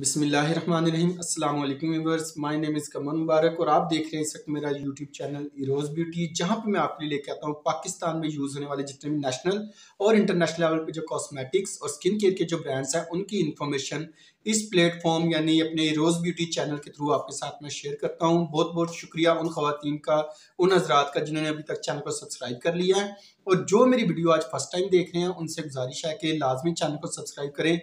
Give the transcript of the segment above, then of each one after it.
अस्सलाम वालेकुम viewers my name is Qamar Mubarak और आप देख रहे हैं इस वक्त मेरा यूट्यूब चैनल इरोज ब्यूटी जहां पे मैं आपके लिए लेके आता हूं पाकिस्तान में यूज़ होने वाले जितने भी नेशनल और इंटरनेशनल लेवल पे जो कॉस्मेटिक्स और स्किन केयर के जो ब्रांड्स हैं उनकी इन्फॉर्मेशन इस प्लेटफॉर्म यानी अपने रोज़ ब्यूटी चैनल के थ्रू आपके साथ मैं शेयर करता हूँ बहुत बहुत शुक्रिया उन खातन का उन हजरात का जिन्होंने अभी तक चैनल को सब्सक्राइब कर लिया है और जो मेरी वीडियो आज फर्स्ट टाइम देख रहे हैं उनसे गुजारिश है कि लाजमी चैनल को सब्सक्राइब करें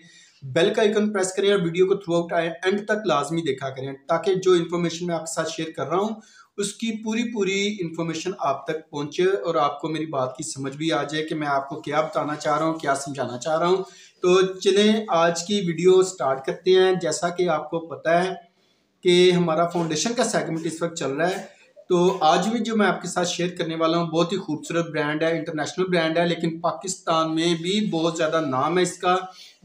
बेल का आइकन प्रेस करें और वीडियो को थ्रू आउट एंड तक लाजमी देखा करें ताकि जो इन्फॉर्मेशन मैं आपके साथ शेयर कर रहा हूँ उसकी पूरी पूरी इन्फॉर्मेशन आप तक पहुँचे और आपको मेरी बात की समझ भी आ जाए कि मैं आपको क्या बताना चाह रहा हूँ क्या समझाना चाह रहा हूँ तो चलें आज की वीडियो स्टार्ट करते हैं जैसा कि आपको पता है कि हमारा फाउंडेशन का सेगमेंट इस वक्त चल रहा है तो आज भी जो मैं आपके साथ शेयर करने वाला हूँ बहुत ही खूबसूरत ब्रांड है इंटरनेशनल ब्रांड है लेकिन पाकिस्तान में भी बहुत ज़्यादा नाम है इसका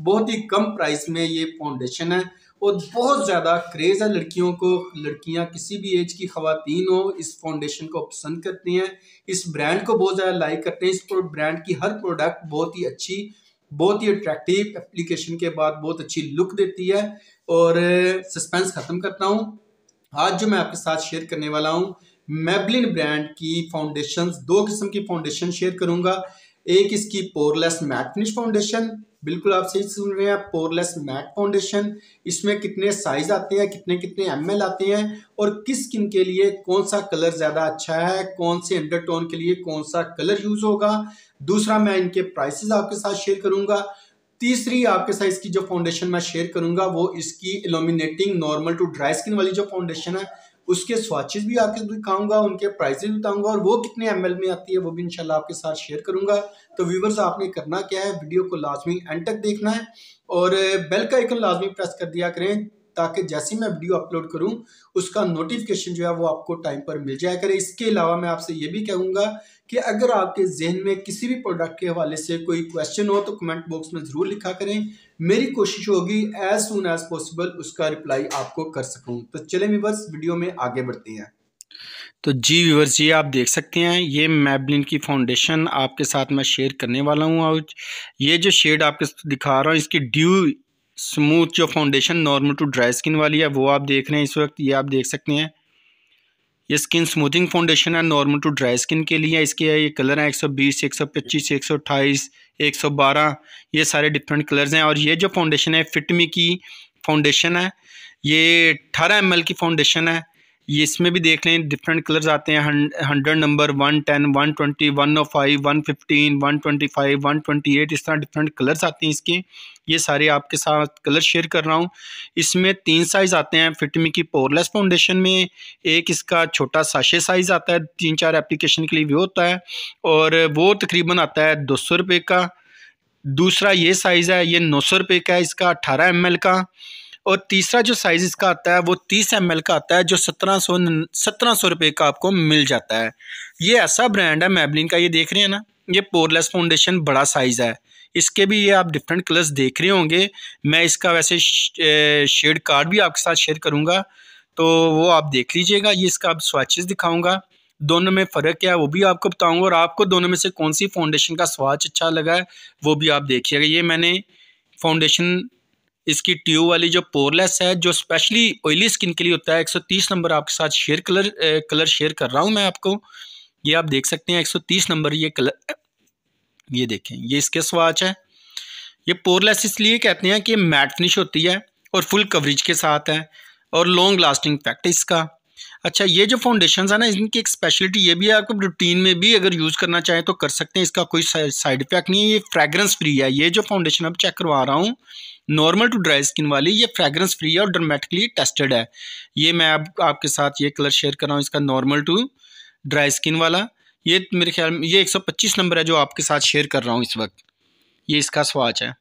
बहुत ही कम प्राइस में ये फाउंडेशन है और बहुत ज़्यादा क्रेज़ है लड़कियों को लड़कियाँ किसी भी एज की खातन हो इस फाउंडेशन को पसंद करती हैं इस ब्रांड को बहुत ज़्यादा लाइक करते हैं इस ब्रांड की हर प्रोडक्ट बहुत ही अच्छी बहुत ही अट्रैक्टिव एप्लीकेशन के बाद बहुत अच्छी लुक देती है और सस्पेंस ख़त्म करता हूँ आज जो मैं आपके साथ शेयर करने वाला हूँ मेबलिन ब्रांड की फाउंडेशन दो किस्म की फाउंडेशन शेयर करूंगा एक इसकी पोरलेस मैट फिनिश फाउंडेशन बिल्कुल आप सही सुन रहे हैं पोरलेस मैट फाउंडेशन इसमें कितने साइज आते हैं कितने कितने एम आते हैं और किस स्किन के लिए कौन सा कलर ज़्यादा अच्छा है कौन से अंडरटोन के लिए कौन सा कलर यूज़ होगा दूसरा मैं इनके प्राइसेस आपके साथ शेयर करूंगा तीसरी आपके साथ इसकी जो फाउंडेशन मैं शेयर करूंगा वो इसकी illuminating normal to dry skin वाली जो फाउंडेशन है उसके स्वाचेज भी आके दिखाऊंगा उनके प्राइजेज बताऊंगा और वो कितने एम में आती है वो भी इनशाला आपके साथ शेयर करूंगा तो व्यूवर्स आपने करना क्या है वीडियो को लाजमी एंड तक देखना है और बेल का आइकन लाजमी प्रेस कर दिया करें ताकि जैसे ही मैं वीडियो अपलोड करूं उसका नोटिफिकेशन जो है वो आपको टाइम पर मिल जाया करे इसके अलावा मैं आपसे ये भी कहूंगा कि अगर आपके जहन में किसी भी प्रोडक्ट के हवाले से कोई क्वेश्चन हो तो कमेंट बॉक्स में ज़रूर लिखा करें मेरी कोशिश होगी एज सुन एज पॉसिबल उसका रिप्लाई आपको कर सकूँ तो चले बस वीडियो में आगे बढ़ते हैं तो जी व्यूवर जी आप देख सकते हैं ये मैबलिन की फाउंडेशन आपके साथ मैं शेयर करने वाला हूँ और ये जो शेड आपके दिखा रहा हूँ इसकी ड्यू स्मूथ जो foundation normal to dry skin वाली है वो आप देख रहे हैं इस वक्त ये आप देख सकते हैं ये स्किन स्मूथिंग फाउंडेशन है नॉर्मल टू ड्राई स्किन के लिए इसके ये कलर हैं 120, 125, 128, 112 ये सारे डिफरेंट कलर्स हैं और ये जो फाउंडेशन है फिटमी की फाउंडेशन है ये 18 एम की फाउंडेशन है ये इसमें भी देख लें डिफरेंट कलर्स आते हैं hundred number one ten one twenty one O five one fifteen one twenty five one twenty eight इस तरह डिफरेंट कलर्स आते हैं इसके ये सारे आपके साथ कलर शेयर कर रहा हूँ इसमें तीन साइज़ आते हैं फिटमी की पोरलेस फाउंडेशन में एक इसका छोटा साशे साइज़ आता है तीन चार एप्लीकेशन के लिए भी होता है और वो तकरीबन आता है दो सौ रुपये का दूसरा ये साइज़ है ये नौ सौ रुपये का है इसका अट्ठारह एम का और तीसरा जो साइज़ इसका आता है वो तीस एम का आता है जो सत्रह सौ सत्रह सौ रुपये का आपको मिल जाता है ये ऐसा ब्रांड है मेबलिन का ये देख रहे हैं ना ये पोरलेस फाउंडेशन बड़ा साइज़ है इसके भी ये आप डिफरेंट कलर्स देख रहे होंगे मैं इसका वैसे शेड कार्ड भी आपके साथ शेयर करूँगा तो वो आप देख लीजिएगा ये इसका आप स्वाचेज़ दिखाऊँगा दोनों में फ़र्क क्या है वो भी आपको बताऊँगा और आपको दोनों में से कौन सी फाउंडेशन का स्वाच अच्छा लगा है वो भी आप देखिएगा ये मैंने फाउंडेशन इसकी ट्यूब वाली जो पोरलेस है जो स्पेशली ऑयली स्किन के लिए होता है 130 नंबर आपके साथ शेयर कलर ए, कलर शेयर कर रहा हूँ मैं आपको ये आप देख सकते हैं 130 नंबर ये कलर ये देखें ये इसके स्वाच है ये पोरलेस इसलिए कहते हैं कि मैट फिनिश होती है और फुल कवरेज के साथ है और लॉन्ग लास्टिंग इफेक्ट इसका अच्छा ये जो फाउंडेशन है ना इनकी एक स्पेशलिटी ये भी है आप रूटीन में भी अगर यूज़ करना चाहें तो कर सकते हैं इसका कोई साइड इफेक्ट नहीं है ये फ्रेगरेंस फ्री है ये जो फाउंडेशन अब चेक करवा रहा हूँ नॉर्मल टू ड्राई स्किन वाली ये फ्रेगरेंस फ्री है और ड्रामेटिकली टेस्टेड है ये मैं आप, आपके साथ ये कलर शेयर कर रहा हूँ इसका नॉर्मल टू ड्राई स्किन वाला ये मेरे ख्याल में ये 125 नंबर है जो आपके साथ शेयर कर रहा हूँ इस वक्त ये इसका स्वाच है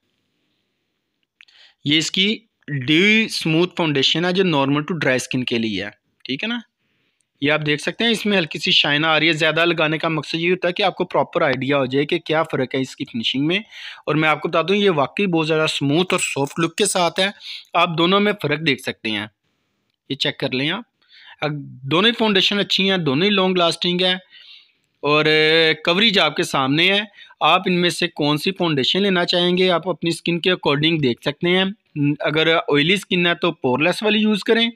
ये इसकी डी स्मूथ फाउंडेशन है जो नॉर्मल टू ड्राई स्किन के लिए है ठीक है ना ये आप देख सकते हैं इसमें हल्की सी शाइना आ रही है ज़्यादा लगाने का मकसद ये होता है कि आपको प्रॉपर आइडिया हो जाए कि क्या फ़र्क है इसकी फिनिशिंग में और मैं आपको बता दूं ये वाकई बहुत ज़्यादा स्मूथ और सॉफ्ट लुक के साथ है आप दोनों में फ़र्क देख सकते हैं ये चेक कर लें आप दोनों ही फाउंडेशन अच्छी हैं दोनों ही लॉन्ग लास्टिंग है और कवरेज आपके सामने है आप इनमें से कौन सी फाउंडेशन लेना चाहेंगे आप अपनी स्किन के अकॉर्डिंग देख सकते हैं अगर ऑयली स्किन है तो पोरलेस वाली यूज़ करें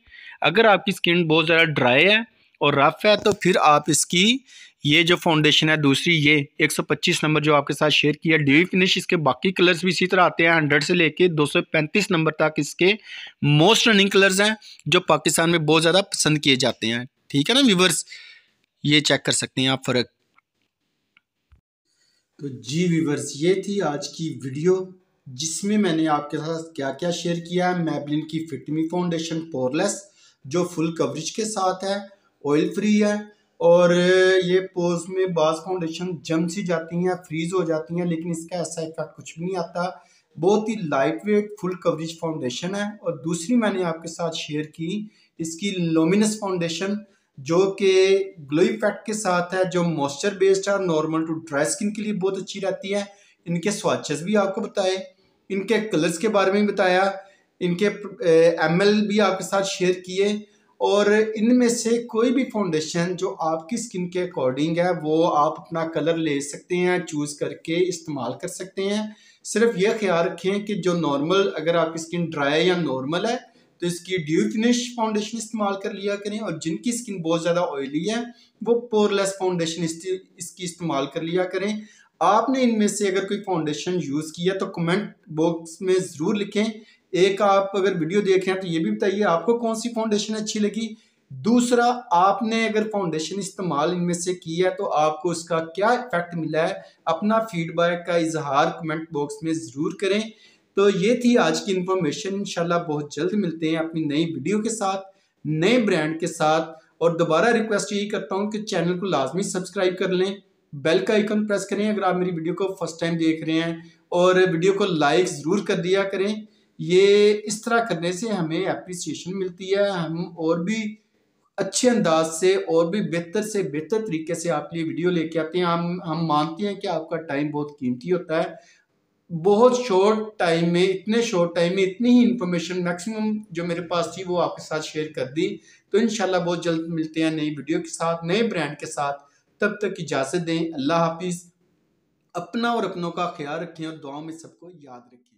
अगर आपकी स्किन बहुत ज़्यादा ड्राई है और रफ़ है तो फिर आप इसकी ये जो फाउंडेशन है दूसरी ये 125 नंबर जो आपके साथ शेयर किया ड्यू फिनिश इसके बाकी कलर्स भी इसी तरह आते हैं 100 से लेके 235 नंबर तक इसके मोस्ट रनिंग कलर्स हैं जो पाकिस्तान में बहुत ज़्यादा पसंद किए जाते हैं ठीक है ना व्यूवर्स ये चेक कर सकते हैं आप फ़र्क तो जी व्यूवर्स ये थी आज की वीडियो जिसमें मैंने आपके साथ क्या क्या शेयर किया है मैबलिन की फिटमी फाउंडेशन पोरलेस जो फुल कवरेज के साथ है ऑयल फ्री है और ये पोज में बाज फाउंडेशन जम सी जाती हैं फ्रीज हो जाती हैं लेकिन इसका ऐसा इफेक्ट कुछ भी नहीं आता बहुत ही lightweight full coverage foundation है और दूसरी मैंने आपके साथ शेयर की इसकी लोमिनस फाउंडेशन जो कि ग्लो इफेक्ट के साथ है जो मॉइस्चर बेस्ड है नॉर्मल टू ड्राई स्किन के लिए बहुत अच्छी रहती है इनके स्वाचेस भी आपको बताए इनके कलर्स के बारे में बताया इनके एम भी आपके साथ शेयर किए और इनमें से कोई भी फाउंडेशन जो आपकी स्किन के अकॉर्डिंग है वो आप अपना कलर ले सकते हैं चूज़ करके इस्तेमाल कर सकते हैं सिर्फ ये ख्याल रखें कि जो नॉर्मल अगर आपकी स्किन ड्राई या नॉर्मल है तो इसकी ड्यू फिनिश फाउंडेशन इस्तेमाल कर लिया करें और जिनकी स्किन बहुत ज़्यादा ऑयली है वो पोरलेस फाउंडेशन इसकी इस्तेमाल कर लिया करें आपने इनमें से अगर कोई फाउंडेशन यूज़ किया तो कमेंट बॉक्स में ज़रूर लिखें एक आप अगर वीडियो देख रहे हैं तो ये भी बताइए आपको कौन सी फाउंडेशन अच्छी लगी दूसरा आपने अगर फाउंडेशन इस्तेमाल इनमें से किया है तो आपको उसका क्या इफेक्ट मिला है अपना फीडबैक का इजहार कमेंट बॉक्स में ज़रूर करें तो ये थी आज की इंफॉर्मेशन इंशाल्लाह बहुत जल्द मिलते हैं अपनी नई वीडियो के साथ नए ब्रांड के साथ और दोबारा रिक्वेस्ट यही करता हूँ कि चैनल को लाजमी सब्सक्राइब कर लें बेल का आइकन प्रेस करें अगर आप मेरी वीडियो को फर्स्ट टाइम देख रहे हैं और वीडियो को लाइक ज़रूर कर दिया करें ये इस तरह करने से हमें अप्रिसिएशन मिलती है हम और भी अच्छे अंदाज से और भी बेहतर से बेहतर तरीके से आपके लिए वीडियो लेके आते हैं हम हम मानते हैं कि आपका टाइम बहुत कीमती होता है बहुत शॉर्ट टाइम में इतने शॉर्ट टाइम में इतनी ही इन्फॉर्मेशन मैक्सिमम जो मेरे पास थी वो आपके साथ शेयर कर दी तो इन बहुत जल्द मिलते हैं नई वीडियो के साथ नए ब्रांड के साथ तब तक इजाज़त दें अल्लाह हाफिज़ अपना और अपनों का ख्याल रखें और दुआ में सबको याद रखें